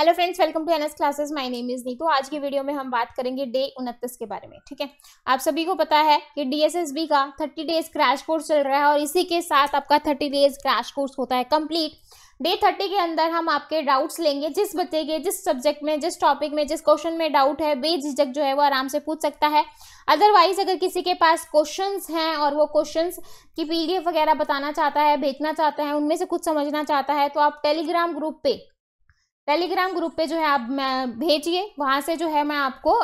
Hello friends welcome to NS classes my name is Neetu आज की video में हम बात करेंगे डे उनतीस के बारे में ठीक है आप सभी को पता है कि डीएसएसबी का थर्टी डेज क्रैश कोर्स चल रहा है और इसी के साथ आपका थर्टी डेज क्रैश कोर्स होता है कंप्लीट डे थर्टी के अंदर हम आपके डाउट्स लेंगे जिस बच्चे के जिस सब्जेक्ट में जिस टॉपिक में जिस क्वेश्चन में डाउट है बेझिझक जो है वो आराम से पूछ सकता है अदरवाइज अगर किसी के पास क्वेश्चंस हैं और वो क्वेश्चंस की पीडीएफ वगैरह बताना चाहता है भेजना चाहता है उनमें से कुछ समझना चाहता है तो आप टेलीग्राम ग्रुप पे टेलीग्राम ग्रुप पे जो है आप भेजिए वहाँ से जो है मैं आपको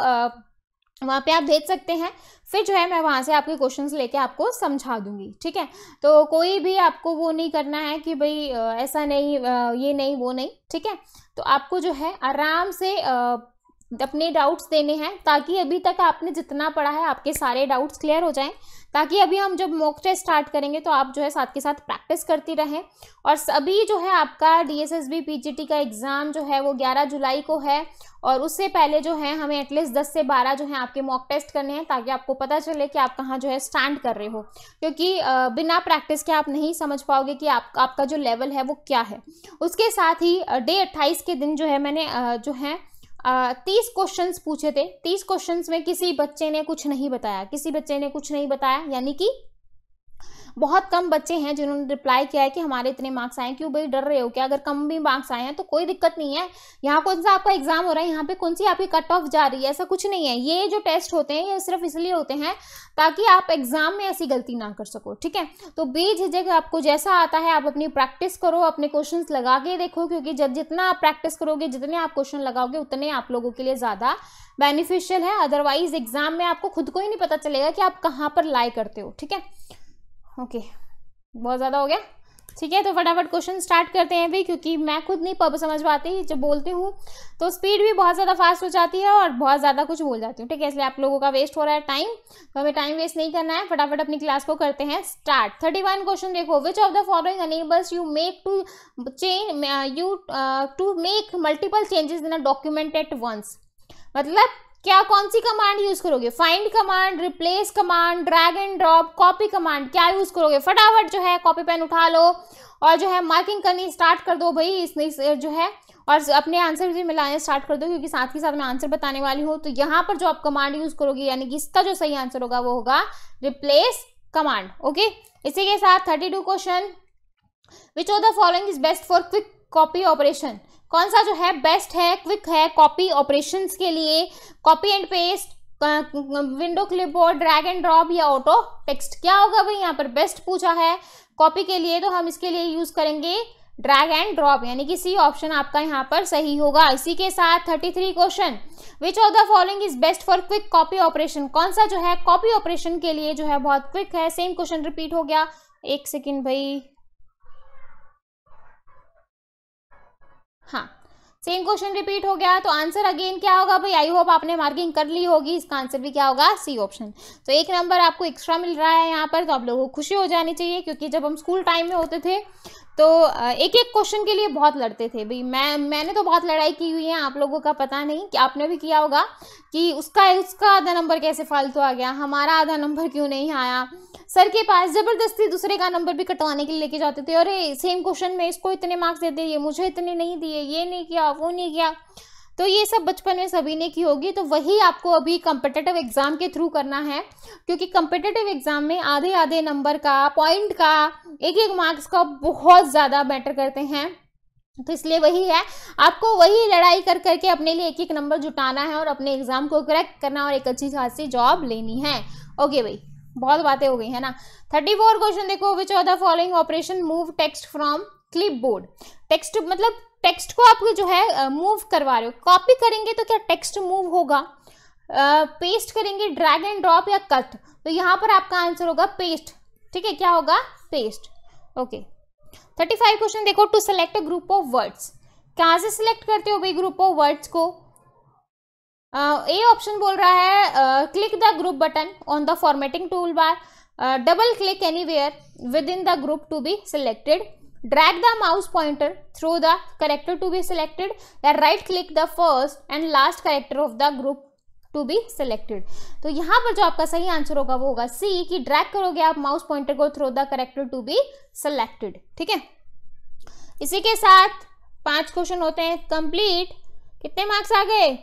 वहाँ पे आप भेज सकते हैं फिर जो है मैं वहाँ से आपके क्वेश्चंस लेके आपको समझा दूंगी ठीक है तो कोई भी आपको वो नहीं करना है कि भाई ऐसा नहीं ये नहीं वो नहीं ठीक है तो आपको जो है आराम से अपने डाउट्स देने हैं ताकि अभी तक आपने जितना पढ़ा है आपके सारे डाउट्स क्लियर हो जाएं ताकि अभी हम जब मॉक टेस्ट स्टार्ट करेंगे तो आप जो है साथ के साथ प्रैक्टिस करती रहें और अभी जो है आपका D S S B P G T का एग्ज़ाम जो है वो ग्यारह जुलाई को है और उससे पहले जो है हमें एटलीस्ट दस से बारह जो है आपके मॉक टेस्ट करने हैं ताकि आपको पता चले कि आप कहाँ जो है स्टैंड कर रहे हो क्योंकि बिना प्रैक्टिस के आप नहीं समझ पाओगे कि आप, आपका जो लेवल है वो क्या है उसके साथ ही डे अट्ठाईस के दिन जो है मैंने जो है तीस क्वेश्चंस पूछे थे तीस क्वेश्चंस में किसी बच्चे ने कुछ नहीं बताया किसी बच्चे ने कुछ नहीं बताया यानी कि बहुत कम बच्चे हैं जिन्होंने रिप्लाई किया है कि हमारे इतने मार्क्स आए क्यों भाई डर रहे हो क्या अगर कम भी मार्क्स आए हैं तो कोई दिक्कत नहीं है यहाँ कौन सा आपका एग्जाम हो रहा है यहाँ पे कौन सी आपकी कट ऑफ जा रही है ऐसा कुछ नहीं है ये जो टेस्ट होते हैं ये सिर्फ इसलिए होते हैं ताकि आप एग्जाम में ऐसी गलती ना कर सको ठीक है तो बेझिझक आपको जैसा आता है आप अपनी प्रैक्टिस करो अपने क्वेश्चन लगा के देखो क्योंकि जब जितना आप प्रैक्टिस करोगे जितने आप क्वेश्चन लगाओगे उतने आप लोगों के लिए ज़्यादा बेनिफिशियल है अदरवाइज एग्जाम में आपको खुद को ही नहीं पता चलेगा कि आप कहाँ पर लाई करते हो ठीक है ओके बहुत ज़्यादा हो गया ठीक है तो फटाफट क्वेश्चन स्टार्ट करते हैं भी क्योंकि मैं खुद नहीं पब समझ पाती जब बोलती हूँ तो स्पीड भी बहुत ज़्यादा फास्ट हो जाती है और बहुत ज़्यादा कुछ बोल जाती हूँ ठीक है इसलिए आप लोगों का वेस्ट हो रहा है टाइम तो हमें टाइम वेस्ट नहीं करना है फटाफट अपनी क्लास को करते हैं स्टार्ट थर्टी वन क्वेश्चन देखो which of the following enables you make to change you to make multiple changes in a document at once मतलब क्या कौन सी कमांड यूज करोगे find command replace command drag and drop copy command क्या use करोगे फटाफट जो है कॉपी पेन उठा लो और जो है मार्किंग करनी स्टार्ट कर दो भाई इसमें जो है और अपने आंसर भी मिलाने स्टार्ट कर दो क्योंकि साथ ही साथ मैं आंसर बताने वाली हूँ तो यहाँ पर जो आप कमांड यूज करोगे यानी कि इसका जो सही आंसर होगा वो होगा रिप्लेस कमांड ओके इसी के साथ thirty two question which of the following is best for quick copy operation कौन सा जो है बेस्ट है क्विक है कॉपी ऑपरेशंस के लिए copy and paste window clipboard drag and drop या ऑटो टेक्स्ट क्या होगा भाई यहाँ पर बेस्ट पूछा है कॉपी के लिए तो हम इसके लिए यूज़ करेंगे ड्रैग एंड ड्रॉप यानी कि सी ऑप्शन आपका यहाँ पर सही होगा इसी के साथ thirty three question which of the following is best for quick copy operation कौन सा जो है कॉपी ऑपरेशन के लिए जो है बहुत क्विक है सेम क्वेश्चन रिपीट हो गया एक सेकेंड भाई हाँ सेम क्वेश्चन रिपीट हो गया तो आंसर अगेन क्या होगा भाई आई होप आपने मार्किंग कर ली होगी इसका आंसर भी क्या होगा सी ऑप्शन तो एक नंबर आपको एक्स्ट्रा मिल रहा है यहाँ पर तो आप लोगों को खुशी हो जानी चाहिए क्योंकि जब हम स्कूल टाइम में होते थे तो एक एक क्वेश्चन के लिए बहुत लड़ते थे भाई मैं मैंने तो बहुत लड़ाई की हुई है आप लोगों का पता नहीं कि आपने भी किया होगा कि उसका उसका आधा नंबर कैसे फालतू आ गया हमारा आधा नंबर क्यों नहीं आया सर के पास ज़बरदस्ती दूसरे का नंबर भी कटवाने के लिए लेके जाते थे अरे सेम क्वेश्चन में इसको इतने मार्क्स दे दिए मुझे इतने नहीं दिए ये नहीं किया वो नहीं किया तो ये सब बचपन में सभी ने की होगी तो वही आपको अभी कंपिटेटिव एग्ज़ाम के थ्रू करना है क्योंकि कंपिटेटिव एग्ज़ाम में आधे आधे नंबर का पॉइंट का एक एक मार्क्स का बहुत ज़्यादा मैटर करते हैं तो इसलिए वही है आपको वही लड़ाई कर करके अपने लिए एक एक नंबर जुटाना है और अपने एग्ज़ाम को क्रैक करना और एक अच्छी खासी जॉब लेनी है ओके भाई बहुत बातें हो गई है ना थर्टी फोर क्वेश्चन देखो which of the following operation move text from clipboard text मतलब टेक्स्ट को आप जो है मूव करवा रहे हो कॉपी करेंगे तो क्या टेक्स्ट मूव होगा पेस्ट करेंगे ड्रैग एंड ड्रॉप या कट तो यहाँ पर आपका आंसर होगा पेस्ट ठीक है क्या होगा paste okay thirty five question देखो to select a group of words कहाँ से सिलेक्ट करते हो भाई ग्रुप ऑफ वर्ड्स को ए uh, ऑप्शन बोल रहा है click the group button on the formatting toolbar double click anywhere within the group to be selected drag the mouse pointer through the character to be selected then right click the first and last character of the group to be selected तो यहाँ पर जो आपका सही answer होगा वो होगा सी कि ड्रैग करोगे आप माउस पॉइंटर को through the character to be selected ठीक है इसी के साथ पांच क्वेश्चन होते हैं कंप्लीट कितने मार्क्स आ गए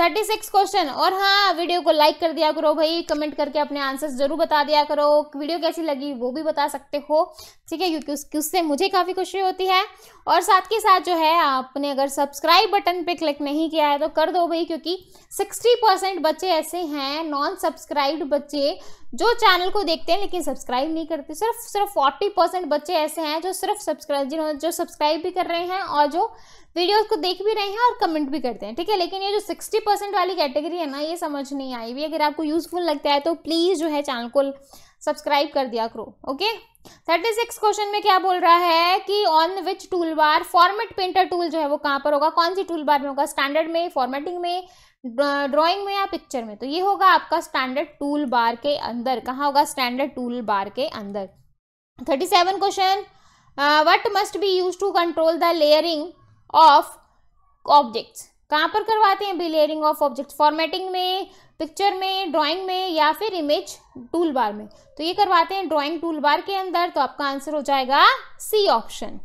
थर्टी सिक्स क्वेश्चन और हाँ वीडियो को लाइक कर दिया करो भाई कमेंट करके अपने आंसर्स जरूर बता दिया करो वीडियो कैसी लगी वो भी बता सकते हो ठीक है क्योंकि उससे मुझे काफ़ी खुशी होती है और साथ के साथ जो है आपने अगर सब्सक्राइब बटन पे क्लिक नहीं किया है तो कर दो भाई क्योंकि सिक्सटी परसेंट बच्चे ऐसे हैं नॉन सब्सक्राइब्ड बच्चे जो चैनल को देखते हैं लेकिन सब्सक्राइब नहीं करते सिर्फ सिर्फ फोर्टी परसेंट बच्चे ऐसे हैं जो सिर्फ सब्सक्राइब जिन्होंने जो सब्सक्राइब भी कर रहे हैं और जो वीडियोस को देख भी रहे हैं और कमेंट भी करते हैं ठीक है लेकिन ये जो सिक्सटी परसेंट वाली कैटेगरी है ना ये समझ नहीं आई भी अगर आपको यूजफुल लगता है तो प्लीज़ जो है चैनल को सब्सक्राइब कर दिया करो ओके थर्टी सिक्स क्वेश्चन में क्या बोल रहा है कि on which toolbar format painter tool जो है वो कहाँ पर होगा कौन सी टूल बार में होगा स्टैंडर्ड में फॉर्मेटिंग में ड्राइंग में या पिक्चर में तो ये होगा आपका स्टैंडर्ड टूल बार के अंदर कहाँ होगा स्टैंडर्ड टूल बार के अंदर thirty seven question what must be use to control the layering of objects कहाँ पर करवाते हैं बिलेयरिंग ऑफ ऑब्जेक्ट फॉर्मेटिंग में पिक्चर में ड्राइंग में या फिर इमेज टूल बार में तो ये करवाते हैं ड्राइंग टूल बार के अंदर तो आपका आंसर हो जाएगा सी ऑप्शन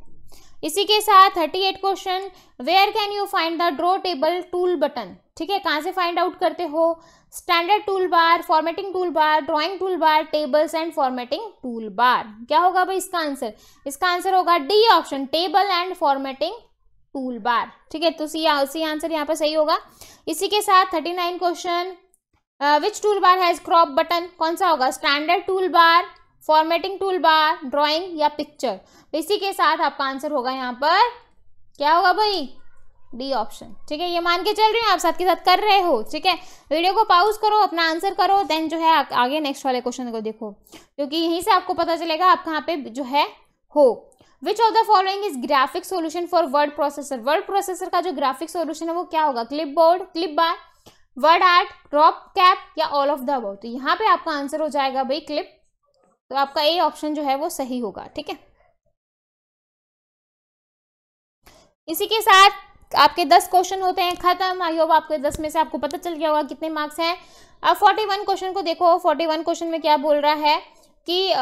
इसी के साथ thirty eight question where can you find the draw table tool button ठीक है कहाँ से फाइंड आउट करते हो standard toolbar formatting toolbar drawing toolbar tables and formatting toolbar क्या होगा भाई इसका आंसर इसका आंसर होगा D option table and formatting toolbar ठीक है तो सी सी आंसर यहाँ पर सही होगा इसी के साथ thirty nine question which toolbar has crop button कौन सा होगा standard toolbar formatting toolbar drawing या पिक्चर इसी के साथ आपका आंसर होगा यहाँ पर क्या होगा भाई डी ऑप्शन ठीक है ये मान के चल रही हूँ आप साथ के साथ कर रहे हो ठीक है वीडियो को पाउज करो अपना आंसर करो देन जो है आगे नेक्स्ट वाले क्वेश्चन को देखो क्योंकि यहीं से आपको पता चलेगा आप कहाँ पे जो है हो which of the following is graphic solution for word processor word processor का जो ग्राफिक सोल्यूशन है वो क्या होगा clipboard clip bar word art drop cap या ऑल ऑफ द अब तो यहाँ पे आपका आंसर हो जाएगा भाई क्लिप तो आपका ए ऑप्शन जो है वो सही होगा ठीक है इसी के साथ आपके दस क्वेश्चन होते हैं खत्म आई होप आपके दस में से आपको पता चल गया होगा कितने मार्क्स हैं अब फोर्टी वन क्वेश्चन को देखो फोर्टी वन क्वेश्चन में क्या बोल रहा है कि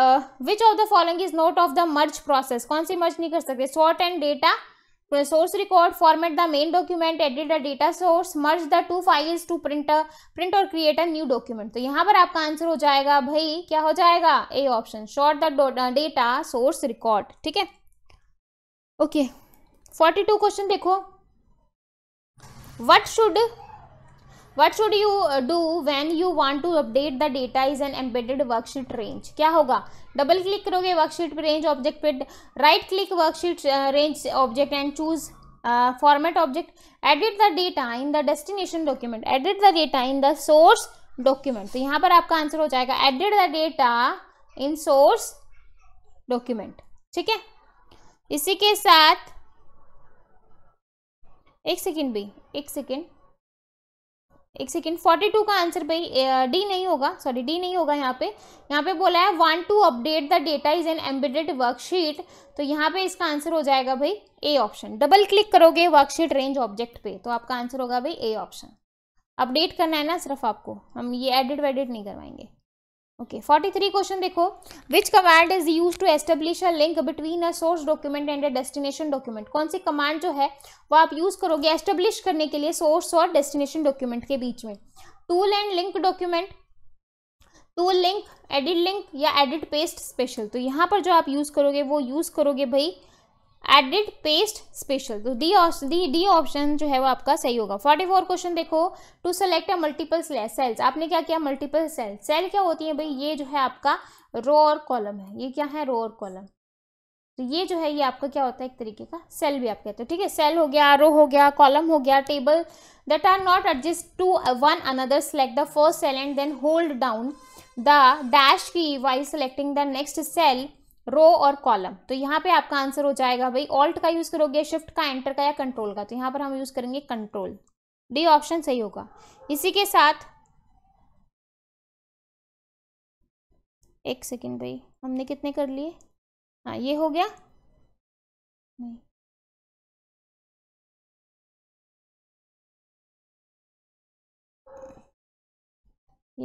which of the following is not of the merge process कौन सी मर्ज नहीं कर सकते sort and data source record format the main document edit the data source merge the two files to print print और create a new document तो यहाँ पर आपका आंसर हो जाएगा भाई क्या हो जाएगा A option short the data source record ठीक है ओके फोर्टी टू क्वेश्चन देखो what should what should you do when you want to update the data is an embedded worksheet range क्या होगा डबल क्लिक करोगे worksheet range object पे right click worksheet range object and choose format object edit the data in the destination document edit the data in the source document तो यहां पर आपका answer हो जाएगा edit the data in source document ठीक है इसी के साथ एक सेकेंड भी एक सेकेंड एक सेकेंड फोर्टी टू का आंसर भाई डी नहीं होगा सॉरी डी नहीं होगा यहाँ पे यहाँ पे बोला है want to update the data is an embedded worksheet तो यहाँ पे इसका आंसर हो जाएगा भाई ए ऑप्शन डबल क्लिक करोगे वर्कशीट रेंज ऑब्जेक्ट पे तो आपका आंसर होगा भाई ए ऑप्शन अपडेट करना है ना सिर्फ आपको हम ये एडिट वेडिट नहीं करवाएंगे ओके फोर्टी थ्री क्वेश्चन देखो which command is use to establish a link between a source document and a destination document कौन सी कमांड जो है वो आप यूज करोगे एस्टेब्लिश करने के लिए सोर्स और डेस्टिनेशन डॉक्यूमेंट के बीच में tool and link document tool link edit link या एडिट पेस्ट स्पेशल तो यहाँ पर जो आप यूज करोगे वो यूज करोगे भाई एडिड पेस्ट स्पेशल तो डी डी डी ऑप्शन जो है वो आपका सही होगा फोर्टी फोर क्वेश्चन देखो to select a multiple cells आपने क्या किया मल्टीपल सेल सेल क्या होती है भाई ये जो है आपका रो और कॉलम है ये क्या है रो और कॉलम तो ये जो है ये आपका क्या होता है एक तरीके का सेल भी आप कहते हो ठीक है सेल हो गया रो हो गया कॉलम हो गया table that are not adjust to one another select the first cell and then hold down the dash key while selecting the next cell row और कॉलम तो यहाँ पे आपका आंसर हो जाएगा भाई ऑल्ट का यूज़ करोगे शिफ्ट का एंटर का या कंट्रोल का तो यहाँ पर हम यूज़ करेंगे कंट्रोल डी ऑप्शन सही होगा इसी के साथ एक सेकेंड भाई हमने कितने कर लिए हाँ ये हो गया नहीं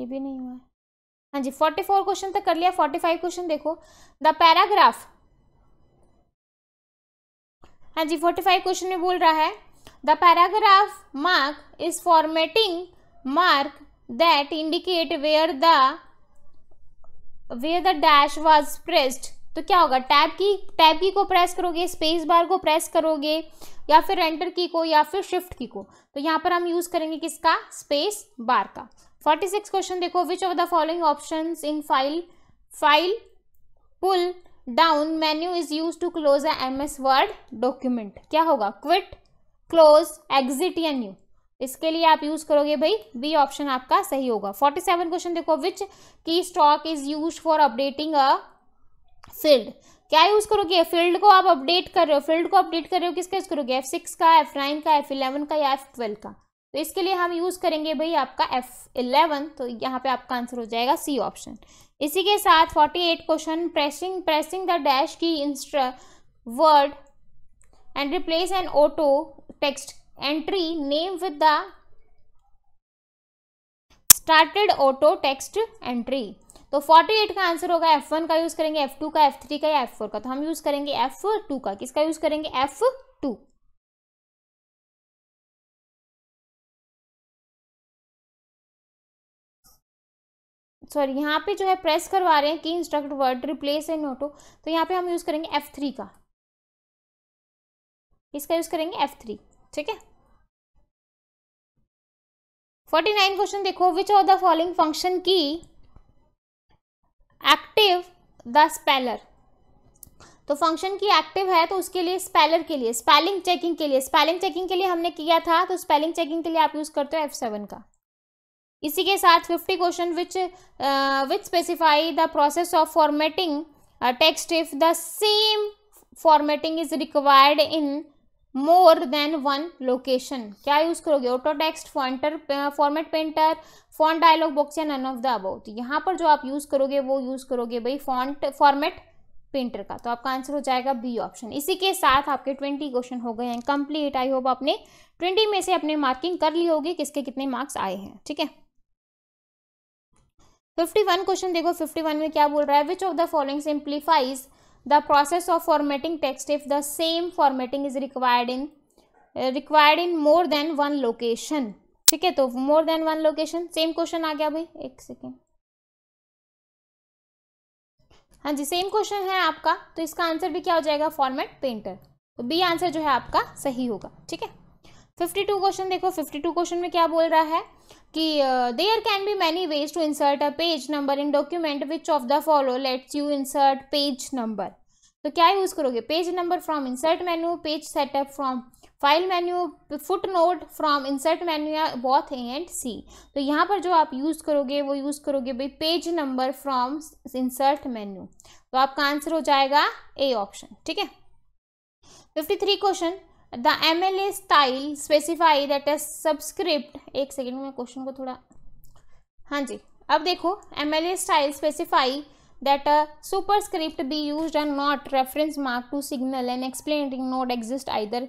ये भी नहीं हुआ हाँ जी फोर्टी फोर क्वेश्चन तक कर लिया फोर्टी फाइव क्वेश्चन देखो द पैराग्राफ हाँ जी फोर्टी फाइव क्वेश्चन में बोल रहा है the paragraph mark is formatting mark that indicate where the where the dash was pressed तो क्या होगा टैब की टैब की को प्रेस करोगे स्पेस बार को प्रेस करोगे या फिर एंटर की को या फिर शिफ्ट की को तो यहाँ पर हम यूज़ करेंगे किसका स्पेस बार का फोर्टी सिक्स क्वेश्चन देखो which of the following option in file file pull down menu is use to close a M S word document क्या होगा क्विट क्लोज एग्जिट या न्यू इसके लिए आप यूज करोगे भाई बी ऑप्शन आपका सही होगा फोर्टी सेवन क्वेश्चन देखो which keystroke is use for updating a field क्या यूज करोगे फील्ड को आप अपडेट कर रहे हो फील्ड को अपडेट कर रहे हो किसका यूज करोगे एफ सिक्स का एफ नाइन का एफ इलेवन का या एफ ट्वेल्व का तो इसके लिए हम यूज़ करेंगे भाई आपका एफ इलेवन तो यहाँ पे आपका आंसर हो जाएगा सी ऑप्शन इसी के साथ forty eight question pressing pressing the dash key insert word and replace an auto text entry name with the started auto text entry तो 48 का आंसर होगा F1 का यूज़ करेंगे F2 का F3 का या F4 का तो हम यूज़ करेंगे F2 का किसका यूज़ करेंगे F सॉरी यहाँ पे जो है प्रेस करवा रहे हैं कि इंस्ट्रक्ट वर्ड रिप्लेस एंड नोटो तो यहाँ पे हम यूज़ करेंगे एफ थ्री का इसका यूज़ करेंगे एफ थ्री ठीक है फोर्टी नाइन क्वेश्चन देखो which of the following function key active the speller तो फंक्शन की एक्टिव है तो उसके लिए स्पेलर के लिए स्पेलिंग चेकिंग के लिए स्पेलिंग चेकिंग के लिए हमने किया था तो स्पेलिंग चेकिंग के लिए आप यूज़ करते हो एफ सेवन का इसी के साथ fifty question which which specify the process of formatting text if the same formatting is required in more than one location क्या यूज़ करोगे ऑटो टेक्स्ट फॉन्टर format painter font dialog box या none of the about यहाँ पर जो आप use करोगे वो यूज़ करोगे भाई फॉन्ट फॉर्मेट पेंटर का तो आपका आंसर हो जाएगा बी ऑप्शन इसी के साथ आपके ट्वेंटी क्वेश्चन हो गए हैं कंप्लीट आई होप आपने ट्वेंटी में से अपने मार्किंग कर ली होगी किसके कितने मार्क्स आए हैं ठीक है फिफ्टी वन क्वेश्चन देखो फिफ्टी वन में क्या बोल रहा है which of the following simplifies the process of formatting text if the same formatting is required in required in more than one location ठीक है तो more than one location same question आ गया भाई एक सेकेंड हाँ जी सेम क्वेश्चन है आपका तो इसका आंसर भी क्या हो जाएगा फॉर्मेट पेंटर तो बी आंसर जो है आपका सही होगा ठीक है फिफ्टी टू क्वेश्चन देखो फिफ्टी टू क्वेश्चन में क्या बोल रहा है कि there can be many ways to insert a page number in document which of the follow lets you insert page number तो क्या यूज़ करोगे page number from insert menu page setup from file menu footnote from insert menu या both and C तो यहाँ पर जो आप use करोगे वो यूज़ करोगे भाई page number from insert menu तो आपका आंसर हो जाएगा ए ऑप्शन ठीक है fifty three question the M L A style specify that as subscript एक सेकेंड में क्वेश्चन को थोड़ा हाँ जी अब देखो M L A style specify that a superscript be used and not reference mark to signal an explanatory note exist either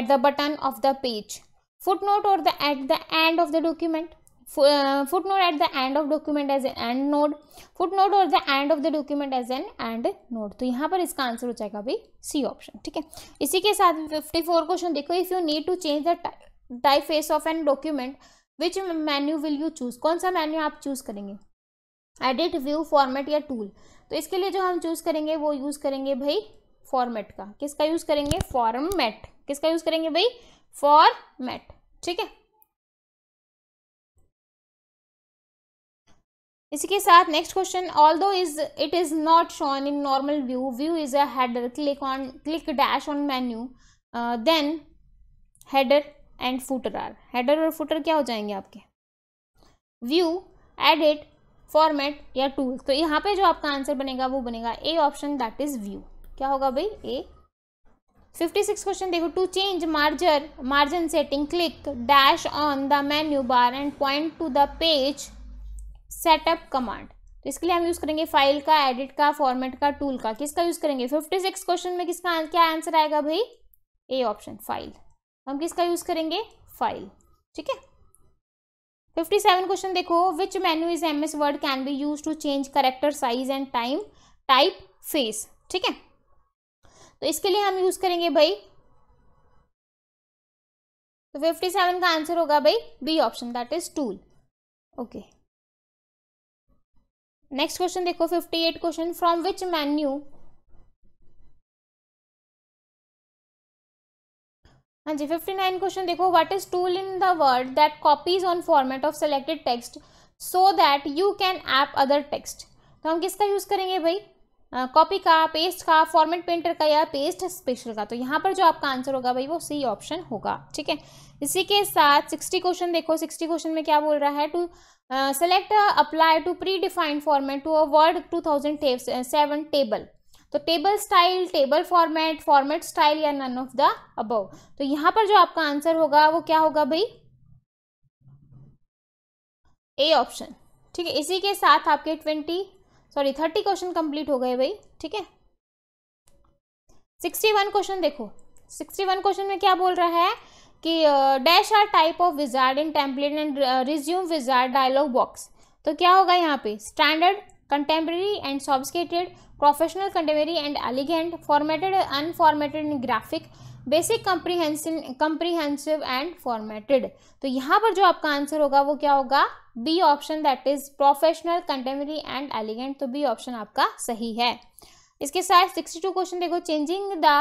at the button of the page footnote or the at the end of the document foot at the end of document as an endnote footnote और the end of the document as an endnote तो यहाँ पर इसका answer हो जाएगा भाई सी option ठीक है इसी के साथ फोर क्वेश्चन देखो if you need to change the typeface of an document which menu will you choose कौन सा मैन्यू आप चूज करेंगे एडिट व्यू फॉर्मेट या टूल तो इसके लिए जो हम चूज करेंगे वो यूज करेंगे भाई फॉर्मेट का किसका यूज करेंगे फॉर्मेट किसका यूज करेंगे भाई फॉर्मेट ठीक है इसी के साथ next question although is it is not shown in normal view view is a header click on click dash on menu then header and footer are header और footer क्या हो जाएंगे आपके व्यू एडिट फॉर्मेट या tools तो यहाँ पे जो आपका आंसर बनेगा वो बनेगा A option that is view क्या होगा भाई ए फिफ्टी सिक्स क्वेश्चन देखो टू चेंज मार्जर margin setting click dash on the menu bar and point to the page setup command तो इसके लिए हम यूज़ करेंगे फाइल का एडिट का फॉर्मेट का टूल का किसका यूज़ करेंगे फिफ्टी सिक्स क्वेश्चन में किसका क्या आंसर आएगा भाई ए ऑप्शन फाइल हम किसका यूज़ करेंगे फाइल ठीक है फिफ्टी सेवन क्वेश्चन देखो which menu is M S word can be use to change character size and time typeface ठीक है तो इसके लिए हम यूज़ करेंगे भाई तो फिफ्टी सेवन का आंसर होगा भाई B option that is tool okay okay. Next question देखो fifty eight question from which menu हाँ जी फिफ्टी नाइन क्वेश्चन देखो what is tool in the word that copies on format of selected text so that you can app other text तो हम किसका use करेंगे भाई copy का paste का फॉर्मेट पेंटर का या पेस्ट स्पेशल का तो यहाँ पर जो आपका आंसर होगा भाई वो सी ऑप्शन होगा ठीक है इसी के साथ सिक्सटी क्वेश्चन देखो सिक्सटी क्वेश्चन में क्या बोल रहा है to select apply to predefined format to a Word two thousand seven table तो table style table format format style या नन ऑफ द अबव तो यहाँ पर जो आपका आंसर होगा वो क्या होगा भाई ए ऑप्शन ठीक है इसी के साथ आपके twenty sorry thirty question complete हो गए भाई ठीक है सिक्सटी वन क्वेश्चन देखो सिक्सटी वन क्वेश्चन में क्या बोल रहा है कि dash are type of wizard in template and resume wizard dialog box तो क्या होगा यहाँ पे standard contemporary and sophisticated professional contemporary and elegant formatted unformatted in graphic basic comprehensive comprehensive and formatted तो यहाँ पर जो आपका आंसर होगा वो क्या होगा B option that is professional contemporary and elegant तो बी ऑप्शन आपका सही है इसके साथ सिक्सटी टू क्वेश्चन देखो changing the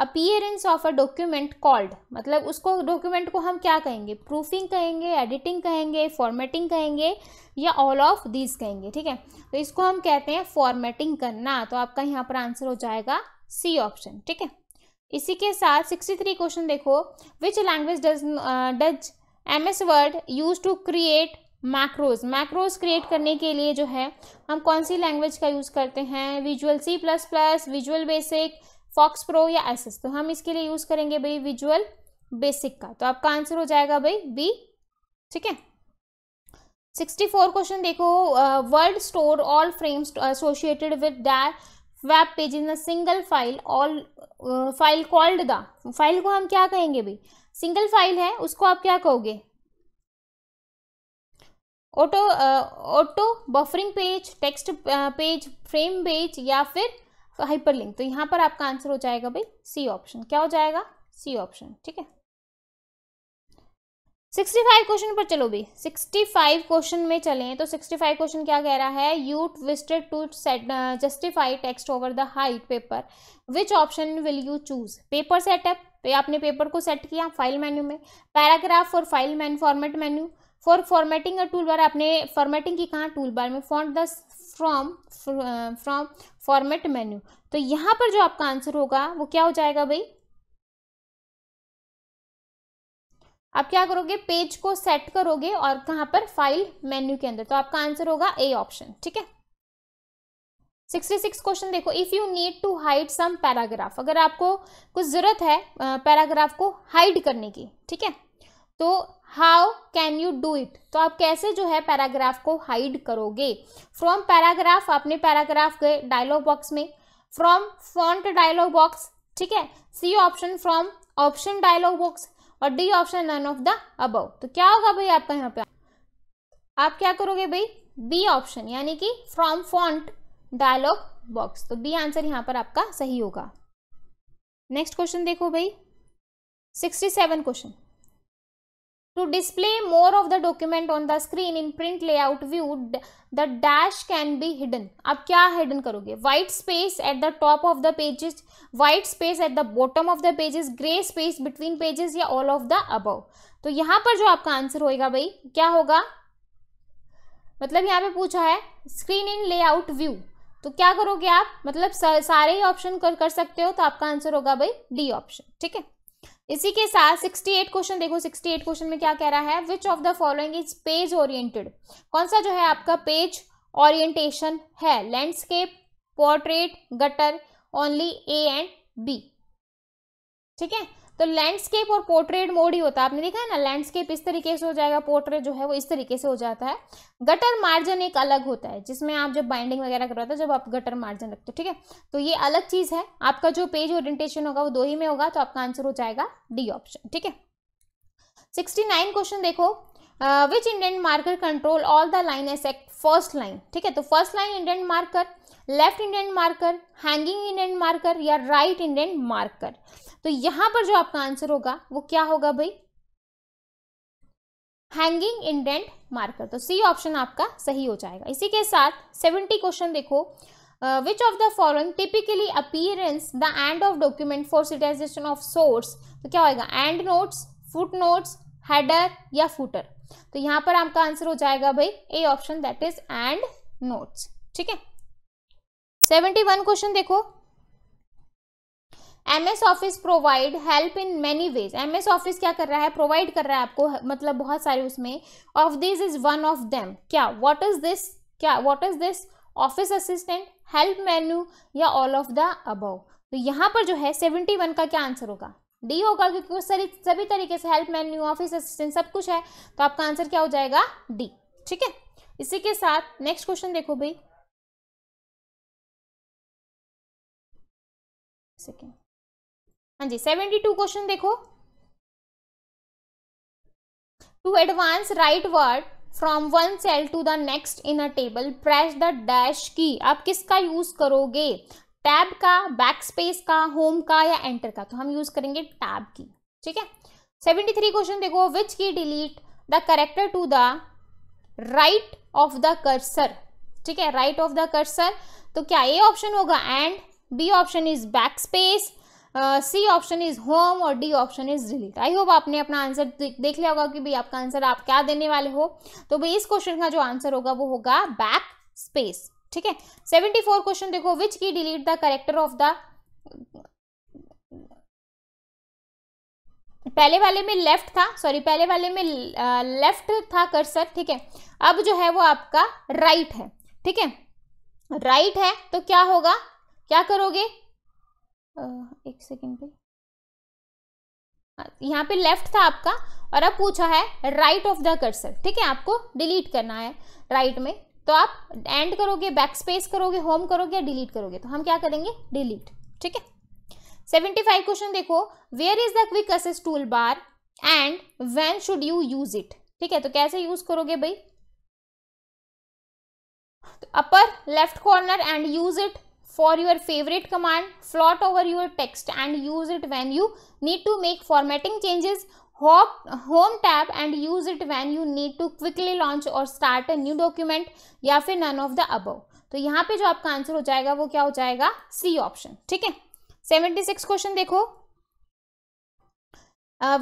appearance of a document called मतलब उसको डॉक्यूमेंट को हम क्या कहेंगे प्रूफिंग कहेंगे एडिटिंग कहेंगे फॉर्मेटिंग कहेंगे या ऑल ऑफ दीज कहेंगे ठीक है तो इसको हम कहते हैं फॉर्मेटिंग करना तो आपका यहाँ पर आंसर हो जाएगा सी ऑप्शन ठीक है इसी के साथ सिक्सटी थ्री क्वेश्चन देखो which language does does M S Word use to create macros macros create करने के लिए जो है हम कौन सी लैंग्वेज का यूज़ करते हैं Visual C plus plus Visual Basic Fox Pro या एस एस तो हम इसके लिए यूज़ करेंगे भाई विजुअल बेसिक का तो आपका आंसर हो जाएगा भाई बी ठीक है सिक्सटी फोर क्वेश्चन देखो Word store all frames associated with that web page in a single file all file called the file को हम क्या कहेंगे भाई सिंगल फाइल है उसको आप क्या कहोगे auto auto buffering page text page frame page या फिर हाइपरलिंक तो यहाँ पर आपका आंसर हो जाएगा भाई सी ऑप्शन क्या हो जाएगा सी ऑप्शन ठीक है सिक्सटी फाइव क्वेश्चन पर चलो भी सिक्सटी फाइव क्वेश्चन में चलें तो सिक्सटी फाइव क्वेश्चन क्या कह रहा है you twisted to set justify text over the height paper which option will you choose paper setup आपने पेपर को सेट किया फाइल मेन्यू में पैराग्राफ और file man format menu for formatting और टूल बार आपने फॉर्मेटिंग की कहाँ tool bar में font the from from format menu तो यहाँ पर जो आपका आंसर होगा वो क्या हो जाएगा भाई आप क्या करोगे पेज को सेट करोगे और कहां पर फाइल मेन्यू के अंदर तो आपका आंसर होगा ए ऑप्शन ठीक है 66 क्वेश्चन देखो if you need to hide some paragraph अगर आपको कुछ ज़रूरत है पैराग्राफ को हाइड करने की ठीक है तो how can you do it तो आप कैसे जो है पैराग्राफ को हाइड करोगे फ्रॉम पैराग्राफ आपने पैराग्राफ गए डायलॉग बॉक्स में फ्रॉम फॉन्ट डायलॉग बॉक्स ठीक है C option from option dialog box और D option none of the above तो क्या होगा भाई आपका यहाँ पे आप क्या करोगे भाई बी ऑप्शन यानी कि फ्रॉम फॉन्ट डायलॉग बॉक्स तो बी आंसर यहाँ पर आपका सही होगा नेक्स्ट क्वेश्चन देखो भाई sixty seven question To display more of the document on the screen in print layout view, the dash can be hidden. ab kya hidden karoge White space at the top of the pages, white space at the bottom of the pages, gray space between pages ya all of the above. to yahan par jo aapka answer होएगा bhai kya hoga matlab yahan pe pucha hai screen in layout view तो क्या करोगे आप मतलब सारे ही option कर कर सकते हो तो आपका आंसर होगा भाई डी ऑप्शन ठीक है इसी के साथ 68 क्वेश्चन देखो 68 क्वेश्चन में क्या कह रहा है which of the following is page oriented कौन सा जो है आपका पेज ओरिएंटेशन है landscape portrait gutter only A and B ठीक है तो लैंडस्केप और पोर्ट्रेट मोड ही होता है आपने देखा है ना लैंडस्केप इस तरीके से हो जाएगा पोर्ट्रेट जो है वो इस तरीके से हो जाता है गटर मार्जिन एक अलग होता है जिसमें आप जब बाइंडिंग वगैरह करवाते हो जब आप गटर मार्जिन रखते हो ठीक है तो ये अलग चीज़ है आपका जो पेज ओरिएंटेशन होगा वो दो ही में होगा तो आपका आंसर हो जाएगा डी ऑप्शन ठीक है सिक्सटी नाइन क्वेश्चन देखो which indent marker control all the line as act first line ठीक है तो first line indent marker left indent marker hanging indent marker या राइट इंडेंट मार्कर तो यहां पर जो आपका आंसर होगा वो क्या होगा भाई हैंगिंग इंडेंट मार्कर तो सी ऑप्शन आपका सही हो जाएगा इसी के साथ सेवेंटी क्वेश्चन देखो which of the following typically appearance the end of document for citation of source तो क्या होगा end notes foot notes header या फूटर तो यहां पर आपका आंसर हो जाएगा भाई A option that is end notes ठीक है सेवेंटी वन क्वेश्चन देखो M S office provide help in many ways M S office क्या कर रहा है प्रोवाइड कर रहा है आपको मतलब बहुत सारे उसमें of this is one of them क्या वॉट इज दिस क्या what is this office assistant help menu या ऑल ऑफ द अबव तो यहाँ पर जो है सेवेंटी वन का क्या आंसर होगा डी होगा क्योंकि उस सभी सभी तरीके से help menu office assistant sub कुछ है तो आपका आंसर क्या हो जाएगा डी ठीक है इसी के साथ नेक्स्ट क्वेश्चन देखो भाई सेकेंड हाँ जी सेवेंटी टू क्वेश्चन देखो to advance right word from one cell to the next in a table press the dash key आप किसका यूज करोगे टैब का बैक स्पेस का होम का या एंटर का तो हम यूज करेंगे टैब की ठीक है सेवेंटी थ्री क्वेश्चन देखो which key delete the character to the right of the cursor ठीक है राइट ऑफ द कर्सर तो क्या ए ऑप्शन होगा and B option is back space C option is home और D option is delete I hope आपने अपना answer देख लिया होगा कि भाई आपका आंसर आप क्या देने वाले हो तो भाई इस क्वेश्चन का जो आंसर होगा वो होगा बैक स्पेस ठीक है सेवेंटी फोर क्वेश्चन देखो which key delete the character of the पहले वाले में लेफ्ट था सॉरी पहले वाले में लेफ्ट था कर्सर ठीक है अब जो है वो आपका राइट right है ठीक है राइट right है तो क्या होगा क्या करोगे एक सेकेंड पे हाँ, यहाँ पे लेफ्ट था आपका और अब पूछा है राइट ऑफ द कर्सर ठीक है आपको डिलीट करना है राइट right में तो आप एंड करोगे बैक स्पेस करोगे होम करोगे या डिलीट करोगे तो हम क्या करेंगे डिलीट ठीक है सेवेंटी फाइव क्वेश्चन देखो where is the quick access tool bar and when should you use it ठीक है तो कैसे यूज करोगे भाई upper left corner and use it for your favorite command, float over your text and use it when you need to make formatting changes, hop home tab and use it when you need to quickly launch or start a new document या फिर none of the above. तो यहाँ पे जो आपका answer हो जाएगा वो क्या हो जाएगा सी ऑप्शन ठीक है सेवेंटी सिक्स क्वेश्चन देखो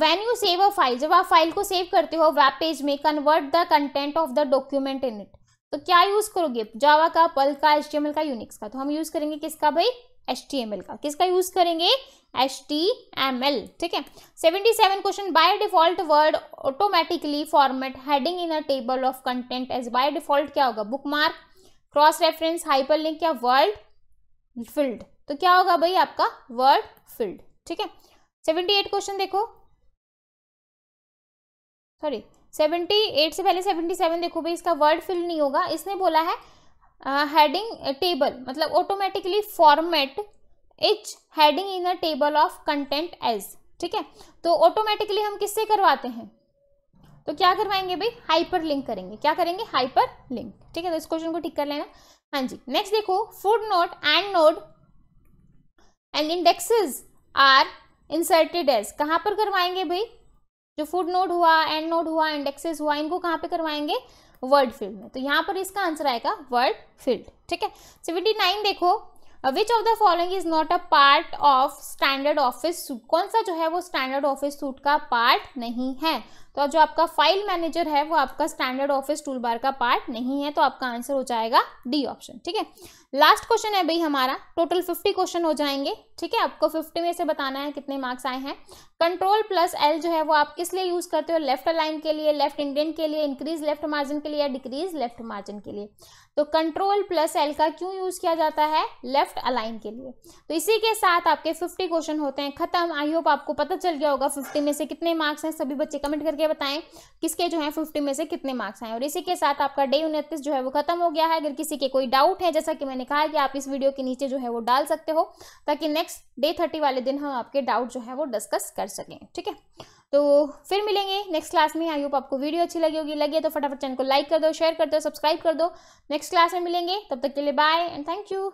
when you save a file जब आप फाइल को सेव करते हो वेब पेज में convert the content of the document in it तो क्या यूज़ करोगे जावा का पल का एच का यूनिक्स का तो हम यूज़ करेंगे किसका भाई एच का किसका यूज़ करेंगे एच ठीक है 77 question by default Word automatically format heading in a table of content as by default क्या होगा bookmark cross reference hyperlink या वर्ड फील्ड तो क्या होगा भाई आपका वर्ड फील्ड ठीक है 78 क्वेश्चन देखो सॉरी सेवेंटी एट से पहले सेवेंटी सेवन देखो भाई इसका वर्ड फिल नहीं होगा इसने बोला है हेडिंग uh, टेबल मतलब automatically format each heading in a table of content as ठीक है तो ऑटोमेटिकली हम किससे करवाते हैं तो क्या करवाएंगे भाई हाइपर लिंक करेंगे क्या करेंगे हाइपर लिंक ठीक है तो इस क्वेश्चन को ठीक कर लेना हाँ जी नेक्स्ट देखो food note and node and indexes are inserted as कहाँ पर करवाएंगे भाई जो फूड नोट हुआ एंड नोड हुआ इंडेक्सेस हुआ इनको कहाँ पे करवाएंगे वर्ड फील्ड में तो यहाँ पर इसका आंसर आएगा वर्ड फील्ड ठीक है सेवेंटी नाइन देखो which of the following is not a part of standard office suite कौन सा जो है वो स्टैंडर्ड ऑफिस सूट का पार्ट नहीं है तो जो आपका फाइल मैनेजर है वो आपका स्टैंडर्ड ऑफिस टूल बार का पार्ट नहीं है तो आपका आंसर हो जाएगा डी ऑप्शन ठीक है लास्ट क्वेश्चन है भाई हमारा टोटल फिफ्टी क्वेश्चन हो जाएंगे ठीक है आपको फिफ्टी में से बताना है कितने मार्क्स आए हैं कंट्रोल प्लस एल जो है वो आप किस लिए यूज करते हो लेफ्ट अलाइन के लिए लेफ्ट इंडियन के लिए इंक्रीज लेफ्ट मार्जिन के लिए या डिक्रीज लेफ्ट मार्जिन के लिए तो कंट्रोल प्लस एल का क्यों यूज किया जाता है लेफ्ट अलाइन के लिए तो इसी के साथ आपके फिफ्टी क्वेश्चन होते हैं खत्म आई होप आपको पता चल गया होगा फिफ्टी में से कितने मार्क्स हैं सभी बच्चे कमेंट करके बताएं किसके जो है फिफ्टी में से कितने मार्क्स हैं और इसी के साथ आपका डे उनतीस जो है वो खत्म हो गया है अगर किसी के कोई डाउट है जैसा कि मैंने कहा कि आप इस वीडियो के नीचे जो है वो डाल सकते हो ताकि नेक्स्ट डे थर्टी वाले दिन हम आपके डाउट जो है वो डिस्कस कर सकें ठीक है तो फिर मिलेंगे नेक्स्ट क्लास में आई होप आपको वीडियो अच्छी लगी होगी लगे तो फटाफट चैनल को लाइक कर दो शेयर कर दो सब्सक्राइब कर दो नेक्स्ट क्लास में मिलेंगे तब तक के लिए बाय एंड थैंक यू